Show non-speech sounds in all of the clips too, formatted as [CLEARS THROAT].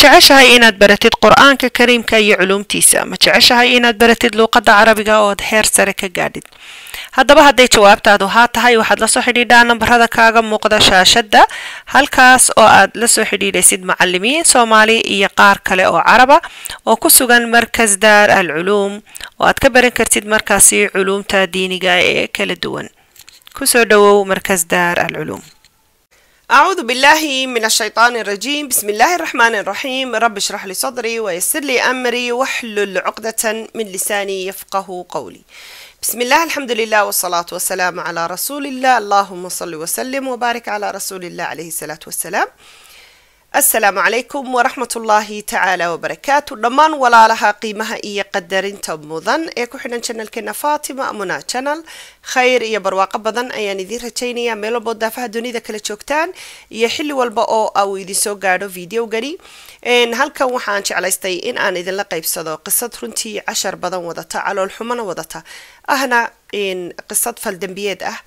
متعشى هاي إناد برتيد قرآن ككريم كي علوم تيسا متعشى هاي إناد برتيد قد عربي قاود هير سرك قادد هذا بها دي جواب تادو هات هاي واحد لسوحي دي دانا برهدا كاقا موقدا شاشد هل كاس او اد لسوحي دي معلمين سومالي إيا قار كالي او عربا او كسوغان مركز دار العلوم او اد كبرن كرتيد مركزي علوم تاديني ديني قاي إيه كالدوان كسو دوو مركز دار العلوم أعوذ بالله من الشيطان الرجيم بسم الله الرحمن الرحيم رب اشرح لي صدري ويسر لي أمري واحلل عقدة من لساني يفقه قولي بسم الله الحمد لله والصلاة والسلام على رسول الله اللهم صل وسلم وبارك على رسول الله عليه الصلاة والسلام assalaamu calaykum waraxmat ullaahi tacaala wabarakaatu dhammaan walaalaha qiimaha iyo qadarinta mudan ee ku xidhan janalkeena faatima muna janal khayr iyo barwaaqo badan ayaan idiin rajaynayaa meel walboo daafaha dunida kala joogtaan iyo xilli walba oo uu idin soo gaadho videogani halkan waxaan jeclaystay in aan idinla qaybsado qisad runtii cashar badan wadata calool xumana wadata ahna qisad faldembiyeed ah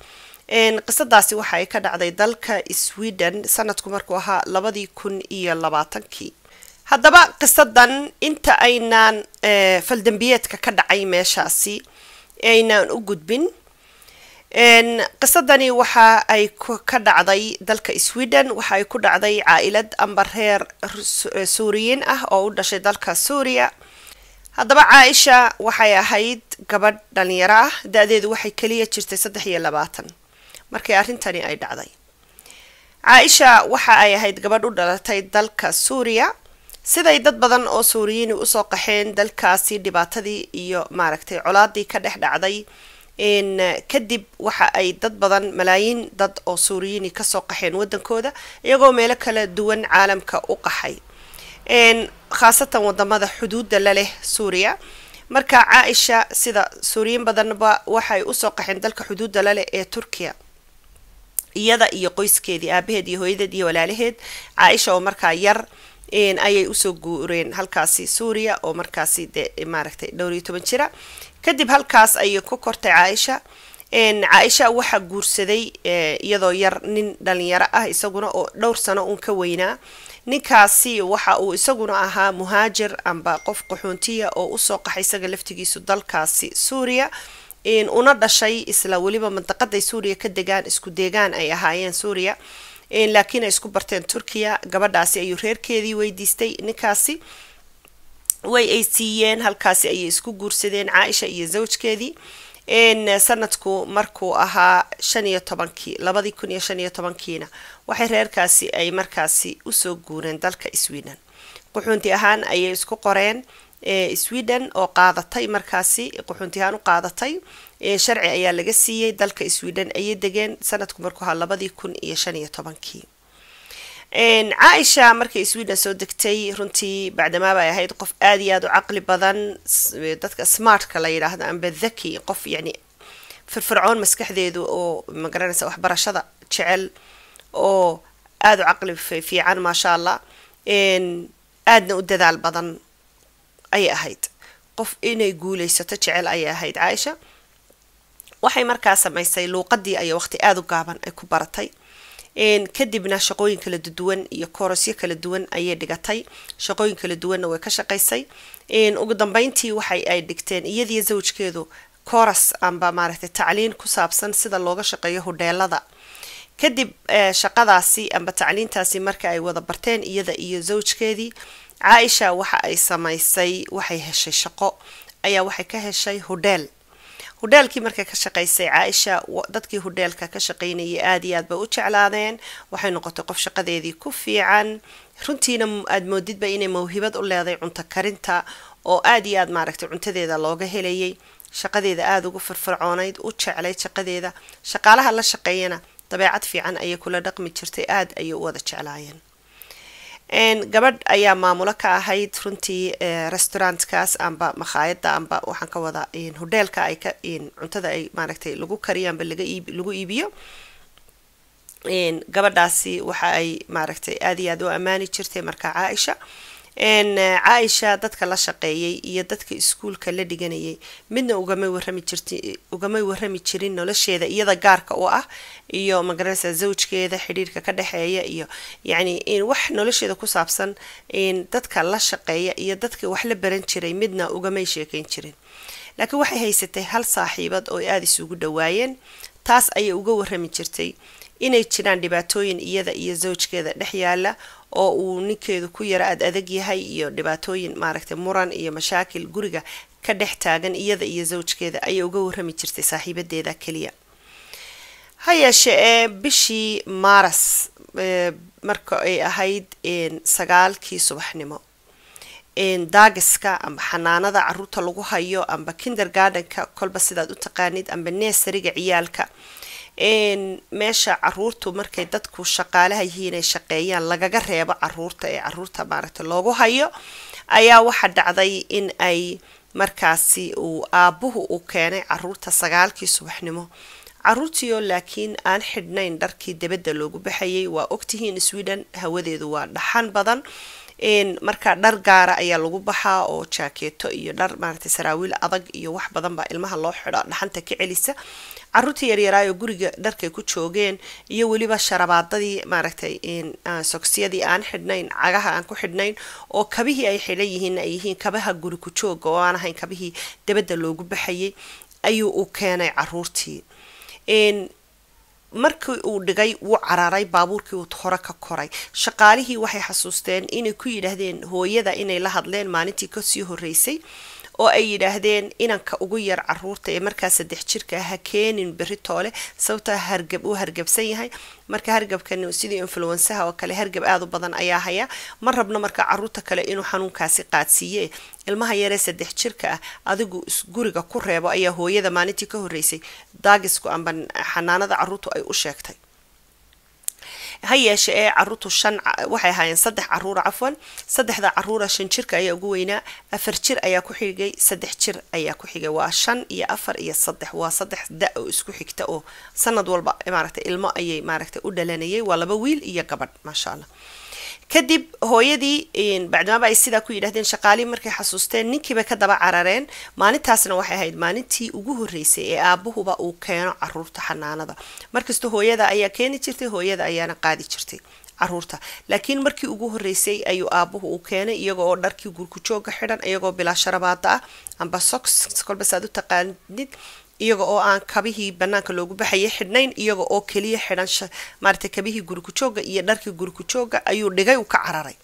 qisadaasi waxa ay ka dhacday dalka sweden sanadku markuu ahaa labadii kun iyo labaatankii haddaba qisadan inta aynaan eh, faldambiyeedka ka dhacay meeshaasi aynaan u gudbin qisadani waxa ay ka dhacday dalka sweden waxa ay ku dhacday caa-ilad amba reer eh, suuriyiin ah oo u dhashay dalka suuriya haddaba caaisha waxay ahayd gabadh dhalinyaro ah da-deedu waxay kaliya jirtay saddex iyo labaatan markii arrintani ay dhacday caaisha waxa ay ahayd gabadh u dhalatay dalka suuriya siday dad badan oo suuriyiini usoo qaxeen dalkaasi dhibaatadii iyo maaragtay colaadii ka dhex dhacday eh, kadib waxa ay dad badan malaayiin dad oo suuriyiini kasoo qaxeen wadankooda iyagoo meelo kala duwan caalamka u qaxay khaasatan wadamada xuduuda la leh suuriya marka caaisha sida suuriyiin badanba waxay usoo qaxeen dalka xuduuda leh ee turkiya iyada iyo qoyskeedii aabaheed iyo hooyadeed iyo walaalaheed caaisha oo markaa yar ayay usoo guureen halkaasi suuriya oo markaasi de e, maaragtay dhowr iyo toban jira kadib halkaas ayay ku kortay caaisha caaisha waxaa guursaday e, iyadoo yar nin dhalinyaro ah isaguna oo dhowr sano uun ka weynaa ninkaasi waxa uu isaguna ahaa muhaajir amba qof qaxoontiya oo usoo qaxay isaga laftigiisu dalkaasi suuriya una dhashay isla weliba mantaqaday suuriya ka degaan isku deegaan ay ahaayeen suuriya laakiin ay isku barteen turkiya gabadhaasi ayuu reerkeedii weydiistay ninkaasi way ay siiyeen halkaasi ayay isku guursadeen caaisha iyo zawjkeedii sanadku markuu ahaa shan iyo tobankii labadii kun iyo shan iyo tobankiina waxay reerkaasi ay markaasi usoo guureen dalka iswiinan quxuunti ahaan ayay isku qoreen sweden oo qaadatay markaasi quxuntihaan u qaadatay sharci ayaa laga siiyey dalka sweden ayay degeen sanadku markuu ahaa labadii kun iyo shan iyo tobankii caaisha markay sweden soo degtay runtii bacdamaaba ay ahayd qof aada iyo aada u caqli badan dadka smartka la yidhaahda amba thaki qof yacni firfircoon maskaxdeedu oo magaranaysa waxbarashada jecel oo aada u caqli fiican maasha allah aadna u dadaal badan ayay ahayd qof inay guulaysato jecel ayay ahayd caaisha waxay markaa samaysay luuqadii ayay waqti aada u gaaban ay ku baratay kadibna shaqooyin kala duwan iyo korosyo kala duwan ayay dhigatay shaqooyin kala duwanna way ka shaqaysay ugu dambeyntii waxay ay dhigteen iyadiyo zawjkeedu koras amba maaragtay tacliin ku saabsan sida looga shaqeeyo hudheelada kadib eh, shaqadaasi amba tacliintaasi marka ay wada barteen iyada iyo zawjkeedii caaisha waxa ay samaysay waxay heshay shaqo ayaa waxay ka heshay hodheel hodheelkii markay ka shaqaysay caaisha dadkii hodheelka ka shaqaynayay aada iyo aad bay u jeclaadeen waxay noqotay qof shaqadeedii ku fiican runtiina aad moodidba inay mawhibad u leeday cunto karinta oo aad iyo aad maaragtay cuntadeeda looga helayay shaqadeeda aada ugu firfircoonayd u jeclay shaqadeeda shaqaalaha la shaqeeyana dabeecad fiican ayay kula dhaqmi jirtay aada ayay u wada jeclaayeen gabadh ayaa maamulo ka ahayd runtii eh, restaurantkaas amba makhaayada amba waxaan ka wadaa hodheelka ay ka cuntada ay maaragtay lagu kariyaanba lagu iibiyo gabadhaasi waxa ay maaragtay aad iyo aad u ammaani jirtay markaa caaisha caaisha eh, dadka la shaqeeyay iyo dadka iskuulka la dhiganayay midna ugama warami jirti ugamay warrami jirin nolosheeda iyada gaarka u ah iyo magaranaysa zawjkeeda xidhiirka ka dhexeeya iyo yacni wax nolosheeda ku saabsan dadka la shaqeeya iyo dadka wax la baran jiray midna ugamay sheekeyn jirin laakiin waxay haysatay hal saaxiibad oo aada isugu dhawaayeen taas ayay uga warrami jirtay inay jiraan dhibaatooyin iyada iyo zawjkeeda dhex yaala oo uu ninkeedu ku yaro aada adag yahay iyo dhibaatooyin maaragtay muran iyo mashaakil guriga ka dhex taagan iyada iyo zawjkeeda ayay uga warrami jirtay saaxiibadeeda keliya ha yeeshe ee bishii maaras marka ay ahayd sagaalkii subaxnimo daagiska amba xanaanada caruurta lagu hayo amba kinder gardenka kolba sidaad u taqaanid amba neesariga ciyaalka meesha caruurtu markay dadku shaqaalaha yihiin ay shaqeeyaan lagaga reebo caruurta ee caruurta maaragta loogu hayo ayaa waxa dhacday in ay markaasi uu aabuhu uu keenay caruurta sagaalkii subaxnimo caruurtiio laakiin aan xidhnayn dharkii dabadda loogu baxayay waa ogtihiin sweden hawadeedu waa dhaxan badan markaa dhar gaara ayaa lagu baxaa oo jaakeeto iyo dhar maaragtay saraawiil adag iyo wax badan baa ilmaha loo xidho dhaxanta ka celisa caruurtii yaryaraa oo guriga dharkay ku joogeen iyo weliba sharabaadadii maaragtay ah, sogsiyadii aan xidhnayn cagaha aan ku xidhnayn oo kabihii ay xidhan yihiin ay yihiin kabaha guri ku jooga oo aan ahayn kabihii dabadda loogu baxayay ayuu u keenay caruurtii markii uu dhigay wuu cararay baabuurkii uu hore ka koray shaqaalihii waxay xasuusteen inay ku yidhaahdeen hooyada inay la hadleen maalintii kasii horreysay oo ay yidhaahdeen inanka ugu yar caruurta ee markaa saddex jirka ha keenin beritoole toole hargab uu hargabsan yahay marka hargabkan sidii influensaha oo kale hargab aada u badan ayaa haya ma rabno marka caruurta kale inuu xanuunkaasi qaadsiiye ilmaha yaree saddex jirka ah adigu guriga ku reebo ayaa hooyada maalintii ka horreysay daagisku amba xanaanada caruurtu ay u sheegtay ha yeeshe ee caruurtu shan waxay ahaayeen saddex caruura cafwan saddexda caruura shan jirka ayaa ugu weynaa afar jir ayaa ku xigay saddex jir ayaa ku xigay waa shan iyo afar iyo saddex waa saddex da oo isku xigta oo sanad walba maaragtay ilmo ayay maaragtay u dhalanayay waa laba wiil iyo gabadh maasha allah kadib hooyadii bacdimaaba ay sidaa ku yidhahdeen shaqaalihii markay xasuusteen ninkiibay ka daba carareen maalintaasna waxay ahayd maalintii ugu horreysay ee aabuhuba uu keeno caruurta xanaanada markasta hooyada ayaa keeni jirtay hooyada ayaana qaadi jirtay caruurta laakiin markii ugu horreysay ayuu aabuhu uu keenay iyago oo dharkii gurkujooga xidhan iyagoo bilaa sharabaada ah amba sox kolba u taqaanid iyaga oo aan kabihii banaanka loogu baxayay xidhnayn iyaga oo keliya xidhan maarata kabihii gurikujooga iyo dharkii gurikujooga ayuu dhigay uu ka cararay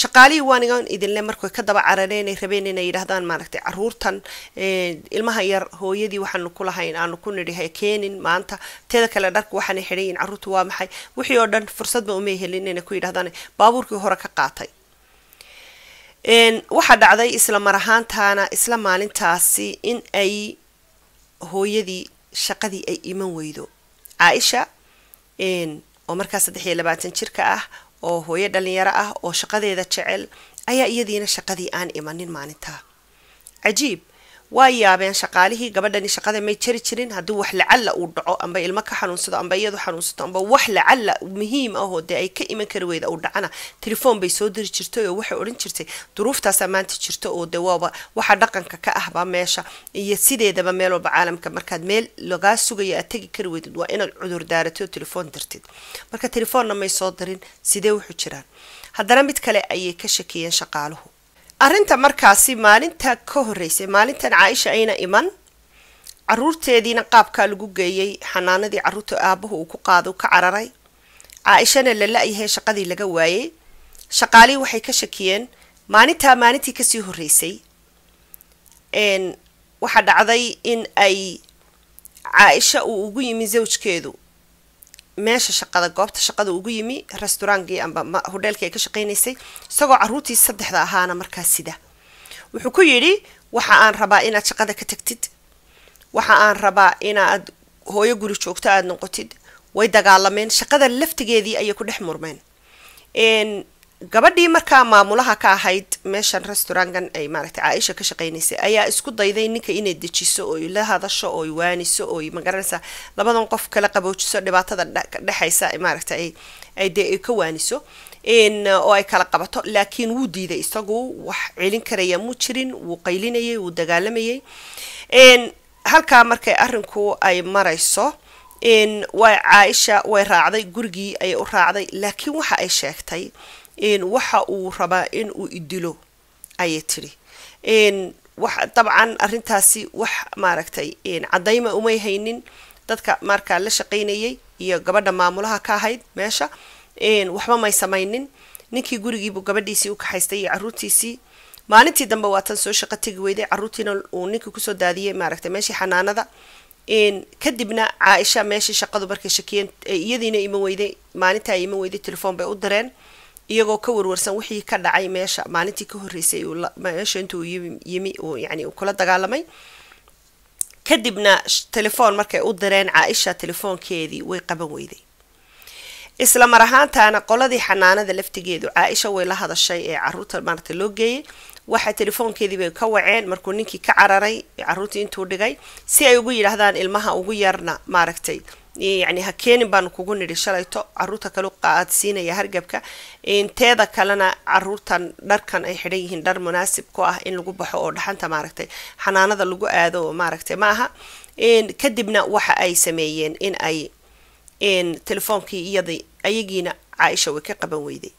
shaqaalihii waanigan idinle markay ka daba carareynay rabeen inay yidhaahdaan maaragtay caruurtan eh, ilmaha yar hooyadii waxaanu ku lahayn aanu ku nidhi ha keenin maanta teeda kale dharka waxaana xidhayin caruurta waa maxay wixii oo dhan fursadba uma helin inay ku yidhahdaan baabuurkii hore ka qaatay waxaa dhacday isla mar ahaantaana isla maalintaasi in ay hooyadii shaqadii ay iman weydo caaisha oo markaa saddex iyo labaatan jirka ah oo hooyo dhalinyaro ah oo shaqadeeda jecel ayaa iyadiina shaqadii aan imanin maalintaa cajiib waa yaabeen shaqaalihii gabadhani shaqada may jari jirin haddii wax lacalla uu dhaco amba ilmo ka xanuunsado amba iyadu xanuunsato amba wax lacalla muhiim ahoo dee ay ka iman kari weyda uu dhacana telefoon bay soo diri jirtay oo waxay odhan jirtay duruuftaasaa maanta jirta oo dee waaba waxa dhaqanka ka ahba meesha iyo sideedaba meel walba caalamka markaad meel lagaa sugaya aad tegi kari weydid waa inaad cudur daaratid oo telefoon dirtid marka telefoonna may soo dirin sidee wuxuu jiraan haddana mid kale ayay ka shakiyeen shaqaaluhu arrinta markaasi maalinta ka horreysay maalintan caaisha ayna iman caruurteediina qaabkaa lagu geeyey xanaanadii caruurta aabahu uu ku qaado ka cararay caaishana la la-yahay shaqadii laga waayey shaqaalihii waxay ka shakiyeen maalintaa maalintii kasii horreysay waxaa dhacday in ay caaisha uu ugu yimi sawjkeedu meesha shaqada goobta shaqada ugu yimi restarankii amba hodheelkii ay ka shaqaynaysay isagoo caruurtii saddexda ahaana markaa sida wuxuu ku yidhi waxa aan rabaa inaad shaqada ka tagtid waxa aan rabaa inaad hooyo guri joogto aada noqotid way dagaalameen shaqada laftigeedii ayay ku dhex murmeen gabadhii markaa maamulaha ka ahayd meeshan restaurankan ay maaragtay caaisha ka shaqeynaysay ayaa isku dayday ninka inay dejiso oy la hadasho oy waaniso ooy magaranaysaa labadan qof kala qaboojiso dhibaatada dhexaysa maaragta ay dee ay ka waaniso oo ay kala qabato laakiin wuu diiday isagu wax celin karaya mu jirin wuu qaylinayay wuu dagaalamayay halkaa markay arinku ay marayso way caaisha way raacday gurigii ayay u raacday laakiin waxa ay sheegtay waxa uu rabaa in uu idilo ayay tidhi dabcan arintaasi wax maaragtay cadayma umay haynin dadka markaa la shaqaynayay iyo gabadha maamulaha ka ahayd meesha waxba may samaynin ninkii gurigiibuu gabadhiisii u kaxaystay iyo caruurtiisii maalintii dambe waa tan soo shaqo tegi weyday caruurtiina uu ninkii kusoo daadiyay maaragtay meeshii xanaanada kadibna caaisha meeshii shaqadu markay shakiyeen iyadiina iman weyday maalinta ay iman weyday telefoon bay u direen iyagoo ka warwarsan wixii ka dhacay meesha maalintii ka horreysay meesha intuu yimi yani kula dagaalamay kadibna telefoon markay u direen caaisha telefoonkeedii way qaban weyday isla mar ahaantaana qoladii xanaanada laftigeedu caaisha way la hadashay ee caruurta maarata loo geeyay waxaa telefoonkeedii bay ka waceen markuu ninkii ka cararay caruurtii intuu dhigay si ay ugu yidhaahdaan ilmaha ugu yarna maaragtay yani ha keenin baanu kugu nidhi shalayto caruurta kale aad hargabka teeda kalena caruurtan dharkan ay xidhan yihiin dhar munaasib ku ah in lagu baxo oo dhaxanta maaragtay xanaanada lagu aado oo maaragtay maaha kadibna waxa ay sameeyeen in ay telefoonkii iyadii ayagiina caaisha way ka qaban weyday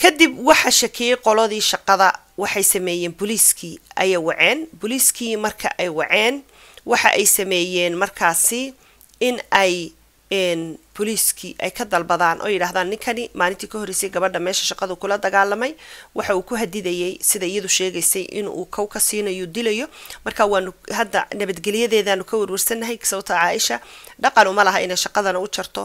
kadib waxa shakiyey qoladii shaqada waxay sameeyeen boliiskii ayay waceen boliiskii marka ay waceen waxa ay sameeyeen markaasi in a in booliiskii ay ka dalbadaan oo yidhaahdaan ninkani maalintii ka horreysay gabadha meesha shaqadu kula dagaalamay waxa uu ku hadidayay sida iyadu sheegaysay inuu kow ka siinayo dilayo marka waanu hadda nabadgelyadeedaanu ka warwarsanahay sababta ah caaisha dhaqan uma laha inay shaqadana u jarto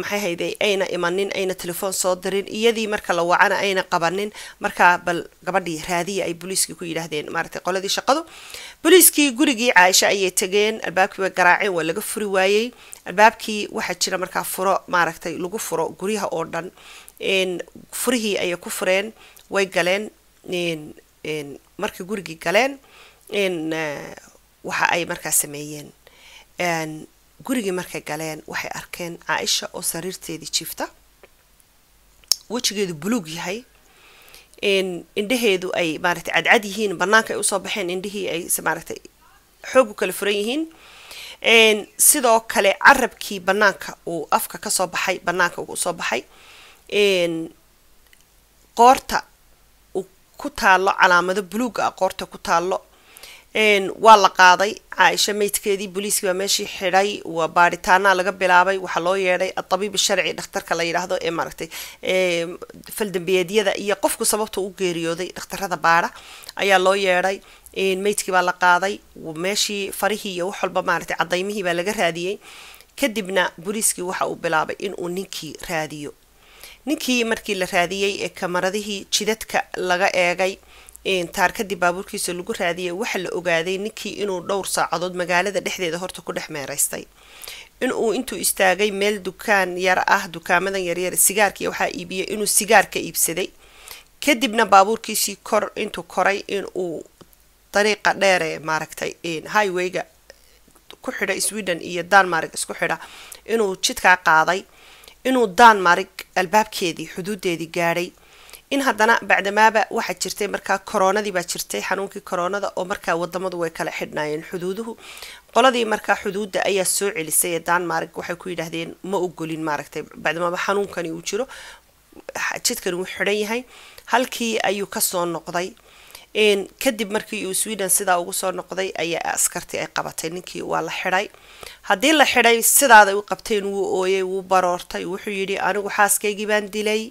maxay hayday ayna imanin ayna telefoon soo dirin iyadii marka la wacana ayna qabanin markaa bal gabadhii raadiya ay booliiskii ku yidhaahdeen maaragtay qoladii shaqadu booliiskii gurigii caaisha ayay tageen albaabkii way garaaceen waa laga furi waayey albaabkii waxaa jira markaa furo maaragtay lagu furo guryaha oo dhan furihii ayay ku fureen way galeen markay gurigii galeen eh, waxa ay markaa sameeyeen gurigii markay galeen waxay arkeen caaisha oo sariirteedii jiifta wejigeedu buluug yahay indhaheedu ay maaragtay cadcad yihiin bannaanka ay usoo baxeen indhihii ay maaragtay xoog u kala furan yihiin sidoo kale carabkii banaanka uu afka kasoo baxay banaanka usoo baxay qoorta uu ku taalo calaamado buluuga ah, qoorta ku taallo waa la qaaday caaisha meydkeedii boliiskii baa meeshii xidhay waa baaritaanaa laga bilaabay waxaa loo yeedhay adabiib sharci dhakhtarka la yidhaahdo ee maaragtay faldambiyeedyada iyo qofku sababta u geeriyooday dhakhtarada baara ayaa loo yeedhay meydkii baa la qaaday meeshii farihii iyo wax walba maaragtay cadaymihii baa laga raadiyey kadibna booliiskii waxa uu bilaabay inuu ninkii raadiyo ninkii markii la raadiyey ee kamaradihii jidadka laga eegay taar kadib baabuurkiisa lagu raadiyay waxa la ogaaday ninkii inuu dhowr saacadood magaalada dhexdeeda horta ku dhex meeraystay inuu intuu istaagay meel dukaan yar ah dukaamadan yaryar sigaarkii waxaa iibiyay inuu sigaar ka iibsaday kadibna baabuurkiisii kor intuu koray inuu dariiqa dheere maaragtay highwayga ku xidha sweden iyo danmark isku xidha inuu jidkaa qaaday inuu danmarg albaabkeedii xuduuddeedii gaadhay in haddana bacdamaaba waxaa jirtay markaa koroonadii baa jirtay xanuunkii koroonada oo markaa wadamadu way kala xidhnaayeen xuduuduhu qoladii markaa xuduudda ayaa soo celisay daan maarag waxay ku yidhaahdeen ma ogolin maaragtay bacdamaaba xanuunkani uu jiro jidkan uu xidhan yahay halkii ayuu kasoo noqday kadib markii uu sweden sidaa ugu soo noqday ayaa askartii ay qabatay ninkii waa la xidhay haddii la xidhay sidaaday u qabteen wuu ooyey wuu baroortay wuxuu yidhi anigu xaaskaygii baan dilay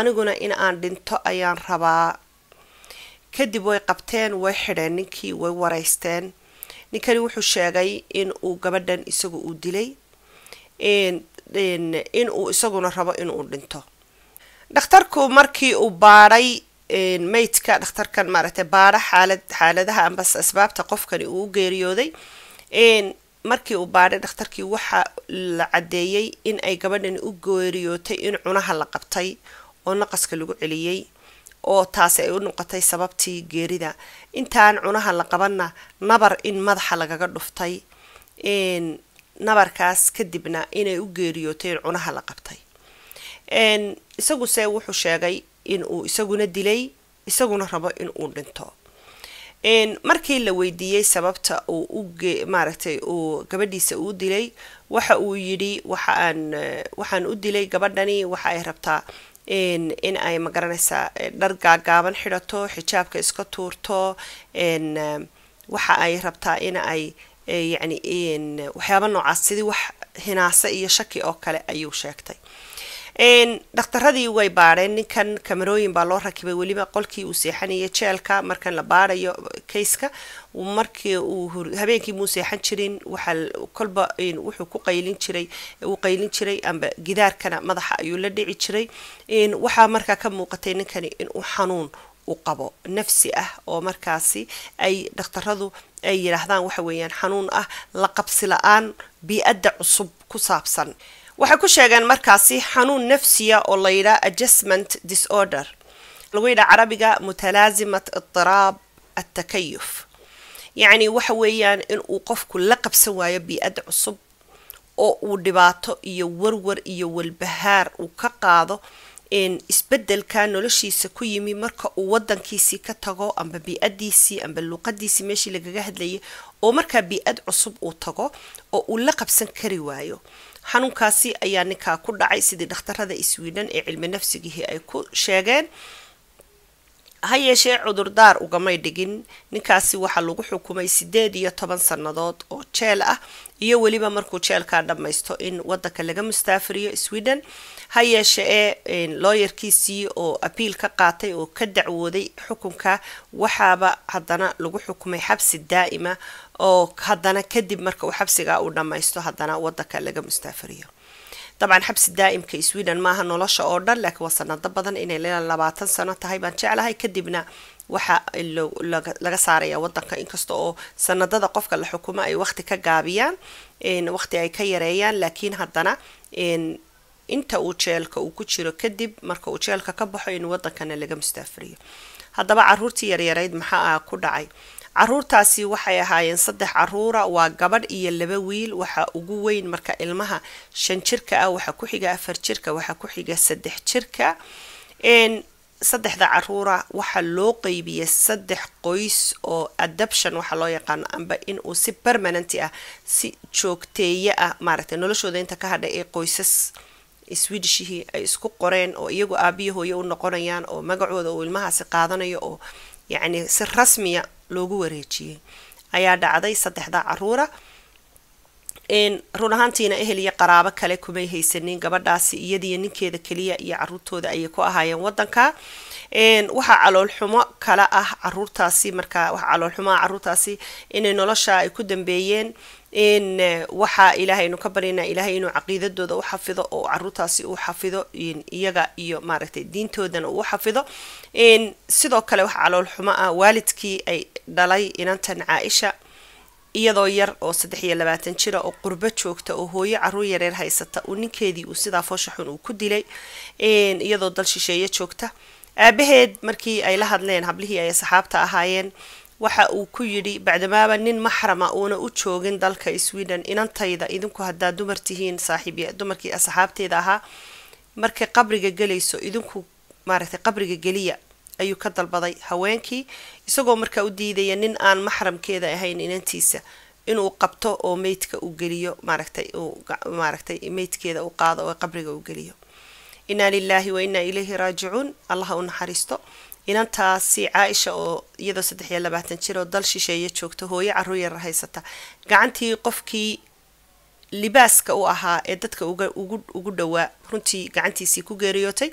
aniguna in aan dhinto ayaan rabaa kadib way qabteen way xidheen ninkii way wareysteen ninkani wuxuu sheegay in uu gabadhan isagu uu dilay inuu isaguna rabo inuu dhinto dhakhtarku markii uu baadhay maydka dhakhtarkan maaragtay baadha xaalad xaaladaha ambas asbaabta qofkani uu geeriyooday markii uu baadhay dhakhtarkii waxaa la caddeeyey in ay gabadhani u geeriyootay in cunaha la qabtay oo naqaska lagu celiyey oo taasi ay u noqotay sababtii geerida intaan cunaha la qabanna nabar in madaxa lagaga dhuftay nabarkaas kadibna inay u geeriyootay in cunaha la qabtay isaguse wuxuu sheegay inuu isaguna dilay isaguna rabo inuu dhinto markii la weydiiyey sababta uu maaragtay uu gabadhiisa uu dilay waxa uu yidhi waxaan eh, waxaan u dilay gabadhani waxa ay rabtaa in ay magaranaysaa eh, dhar gaagaaban xidhato xijaabka iska tuurto waxa ay rabtaa in ay eh, yani waxyaaba noocaas sidii wax hinaase iyo shaki oo kale ayuu sheegtay dhakhtaradii way baadheen ninkan kamarooyin baa loo rakibay weliba qolkii uu seexanayay jeelka markan la baadhayo kayska markii uu habeenkii muu seexan jirin waxaa kolba wuxuu ku qaylin jiray uu qaylin jiray amba gidaarkana madaxa ayuu la dhici jiray waxaa markaa ka muuqatay ninkani inuu xanuun u qabo nafsi ah oo markaasi ay dhakhtaradu ay yidhaahdaan waxa weeyaan xanuun ah la qabsi la-aan bii-adda cusub ku saabsan waxay ku sheegeen markaasi xanuun nafsiya oo la yidhaa adjustment disorder lagu yidhaa carabiga mutalaazimat idiraab attakayuf yacni waxa weeyaan inuu qofku la qabsan waayo bii-ad cusub oo uu dhibaato iyo warwar iyo walbahaar uu ka qaado isbedelka noloshiisa ku yimi marka uu wadankiisii ka tago amba biicadiisii amba luuqadiisii meeshii lagaga hadlayay oo markaa bi-ad cusub uu tago oo uu la qabsan kari waayo xanuunkaasi ayaa ninkaa ku dhacay sidii dhakhtarada iswiidhan ee cilmi nafsigihii ay ku sheegeen ha yeeshee cudurdaar ugamay dhigin ninkaasi waxaa lagu xukumay sideed iyo toban sannadood oo jeel ah iyo weliba markuu jeelkaa dhammaysto in wadanka laga mustaafiriyo sweden ha yeeshee ee looyarkiisii oo abiil ka qaatay oo ka dacwooday xukunka waxaaba haddana lagu xukumay xabsi daa'ima oo haddana kadib marka uu xabsigaa uu dhammaysto haddana wadanka laga mustaafiriyo dabcan xabsi daa'imka sweden maaha nolosha oo dhan laakiin waa sanado badan inay labaatan sano tahay baan jeclahay kadibna waxaa laga saaraya wadanka inkasta oo sanadada qofka la xukumo ay waqti ka gaabiyaan waqti ay ka yareeyaan laakiin haddana inta uu jeelka uu ku jiro kadib marka uu jeelka ka baxo in wadankana laga mustaafuriyo haddaba caruurtii yaryarayd maxaa ku dhacay caruurtaasi waxay ahaayeen saddex caruura waa gabadh iyo laba wiil waxa ugu weyn marka ilmaha shan jirka ah waxaa ku xiga afar jirka waxaa ku xiga saddex jirka saddexda caruura waxaa loo qeybiyay saddex qoys oo adaption waxaa loo yaqaano amba inuu si permanenti ah si joogteeyo ah maaragtay noloshooda inta ka hadha ee qoysas swedishihii ay isku qoreen oo iyagu aabiya hooye u noqonayaan oo magacooda uu ilmahaasi qaadanayo oo yacni si rasmiya loogu wareejiyey ayaa dhacday saddexda caruura run ahaantiina ehel iyo qaraabo kale kumay haysanin gabadhaasi iyadiiyo ninkeeda keliya iyo caruurtooda ayay ku ahaayeen wadanka waxaa caloolxumo kale ah caruurtaasi marka markaa caloolxumo ah caruurtaasi inay nolosha ay ku dambeeyeen in eh, waxaa ilaahaynu ka baryana ilaahay inuu caqiidadooda u xafido oo caruurtaasi uu xafido iyaga iyo maaragtay diintoodana uu xafido sidoo kale wax calool xumo ah waalidkii ay dhalay inantan caaisha iyadoo yar oo saddex iyo labaatan jira ah oo qurbo joogta oo hooyo caruur yareer haysata uu ninkeedii uu sidaa fooshaxun uu ku dilay iyadoo dal shisheeye joogta aabaheed markii ay la hadleen hablihii ay asxaabta ahaayeen waxa uu ku yidhi bacdamaaba nin maxrama uuna u joogin dalka swiden inantayda idinku haddaa dumar tihiin saaxiiby dumarkii asxaabteeda ahaa markay qabriga gelayso idinku maaragtay qabriga geliya ayuu ka dalbaday haweenkii isagoo markaa u diidaya nin aan maxramkeeda ahayn inantiisa inuu qabto oo meydka u geliyo maaragtay maaragtay meydkeeda u qaado oo qabriga u geliyo inaa lilaahi wa inaa ilayhi raajicuun allaha u naxariisto inantaasi caaisha oo iyadoo saddex iyo labaatan jir oo dal shisheeye joogta hooyo caruur yar haysata gacantii qofkii libaaska u ahaa ee dadka ugu dhowaa runtii gacantiisii ku geeriyootay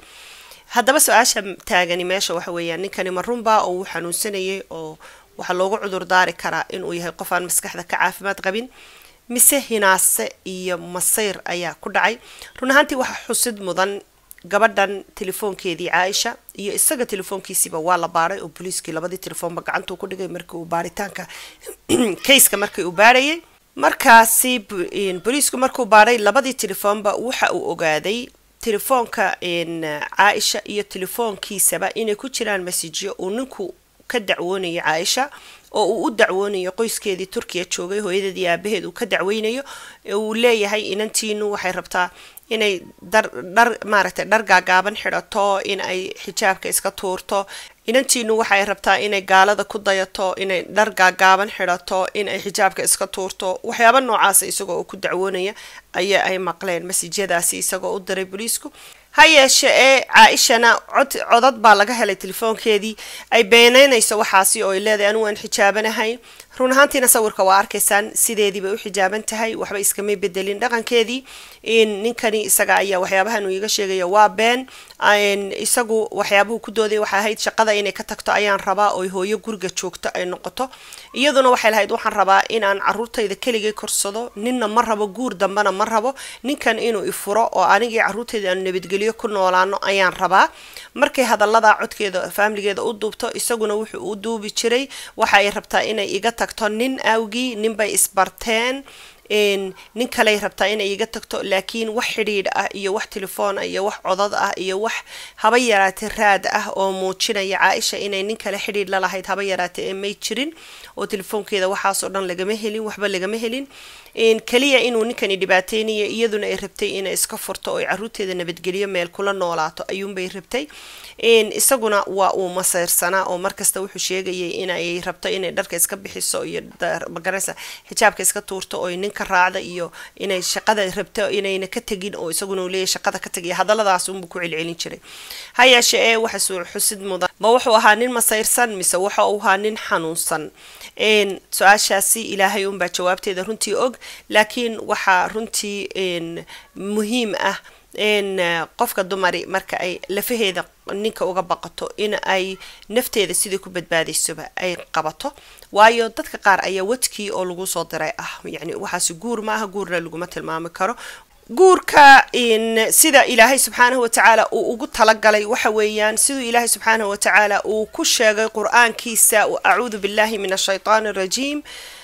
haddaba su-aasha taagani meesha waxa weeyaan ninkani marunbaa oo uu xanuunsanayay oo waxaa loogu cudur daari karaa inuu yahay qof aan maskaxda ka caafimaad qabin mise hinaase iyo masayr ayaa ku dhacay run ahaantii waxa xusid mudan gabadhan telefoonkeedii caaisha iyo isaga telefoonkiisiiba waa la baaray oo boliiskii labadii telefoonba gacantuu ku dhigay markii uu baaritaanka [CLEARS THROAT] kayska markii uu baarayay markaasi boliisku markuu baaray labadii telefoonba waxa uu ogaaday telefoonka caaisha iyo telefoonkiisaba inay ku jiraan masijiyo uu ninku ka dacwoonayay caaisha oo uu u dacwoonayo qoyskeedii turkiya joogay hooyadeed aabaheed uu ka dacweynayo uu leeyahay inantiinu waxay rabtaa inay dhar maaragtay dhar gaagaaban xidhato inay xijaabka iska tuurto inantiinu waxay rabtaa inay gaalada ku dayato inay dhar gaagaaban xidhato inay xijaabka iska tuurto waxyaaba noocaasa isagoo uu ku dacwoonaya ayaa ay maqleen masiijyadaasi isagoo u diray boliisku ha yeeshe ee caa-ishana cod codad baa laga helay telefoonkeedii ay beeneynayso waxaasi oo ay leedahay anugu aan xijaabanahay run ahaantiina sawirka waa arkaysaan sideediiba u xijaaban tahay waxba iskama bedelin dhaqankeedii ninkani isaga ayaa waxyaabaha uu iga sheegaya waa been isagu waxyaabuhu ku dooday waxay ahayd shaqada inay ka tagto ayaan rabaa oo hooyo guriga joogto ay noqoto iyaduna waxay lahayd waxaan rabaa inaan caruurtayda keligay korsado ninna ma rabo guur dambena ma rabo ninkan inuu ifuro oo anigii caruurtayda aanu nabadgelyo ku noolaano ayaan rabaa markay hadaladaa codkeeda faamligeeda u duubto isaguna wuxuu u duubi jiray waxa ay rabtaa inay iga tagto nin awgii ninbay isbarteen nin kaley rabtaa inay iga tagto laakiin wax xidhiidh ah iyo wax telefoon ah iyo wax codad ah iyo wax haba yaraatay raad ah oo muujinaya caaisha inay nin kale xidhiidh lalahayd haba yaraatay ee may jirin oo telefoonkeeda waxaasoo dhan lagama helin waxba lagama helin keliya inuu ninkani dhibaateynayo iyaduna ay rabtay inay iska furto oo caruurteeda nabadgeliyo meel kula noolaato ayuunbay rabtay isaguna waa uu maseyrsanaa oo markasta wuxuu sheegayay inay rabto inay dharka iska bixiso iyo magaranaysa xijaabka iska tuurto oo ninka raacda iyo inay shaqada rabto inayna ka tegin oo isaguna uu leeyahay shaqada ka tegaya hadalladaas unbuu ku celcelin jiray ha yeeshee ee waxa xusid mudan ma wuxuu ahaa nin masayrsan mise wuxuu ahaa nin xanuunsan su-aashaasi ilaahay unbaa jawaabteeda runtii og laakiin waxaa runtii muhiim ah in qofka dumari marka ay lafaheeda ninka uga baqato in ay nafteeda sidii ku badbaadaysoba ay qabato waayo dadka qaar ayaa wadkii oo lagu soo diray ah yacni waxaasi guur ma maaha guurna laguma tilmaami karo guurka in sida ilaahay subxaanahu watacaala uu ugu talagalay waxa weeyaan siduu ilaahay subxaanahu watacaala uu ku sheegay qur-aankiisa acuudu billahi min ashaytaani rajiim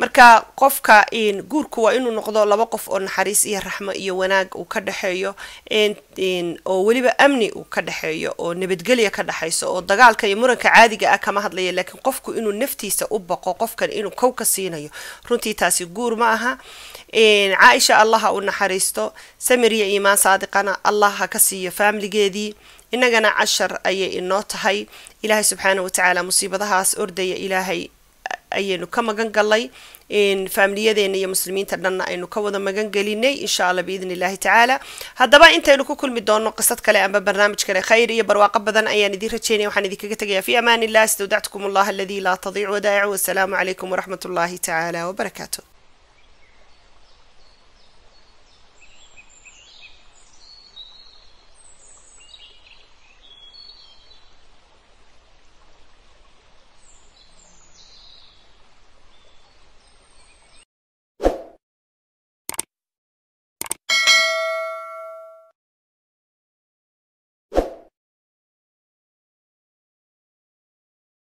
marka qofka guurku waa inuu noqdo laba qof oo naxariis iyo raxmo iyo wanaag uu ka dhexeeyo oo weliba amni uu ka dhexeeyo oo nabadgelya ka dhexayso oo dagaalka iyo muranka caadiga ah kama hadlaya laakiin qofku inuu naftiisa u baqo qofkan inuu kow ka siinayo runtii taasi guur ma aha caaisha allaha u naxariisto samir iyo iimaan saadiqana allah ha ka siiyo faamiligeedii innagana cashar ayay inoo tahay ilaahay subxaana watacaala musiibadahaas ordaya ilaahay ayaynu ka magan galnay faamiliyadeena iyo muslimiinta dhanna aynu ka wada magan gelinay insha alla biidn illaahi tacaala haddaba intaynu ku kulmi doono qisad kale amba barnaamij kale khayr iyo barwaaqo badan ayaan idin rajeynaya waxaan idinkaga tegaya fi amaan illah istawdactukum allah aladi laa tadiic wadaa'ic wasalaamu calaykum waraxmat ullahi tacaala wabarakaatu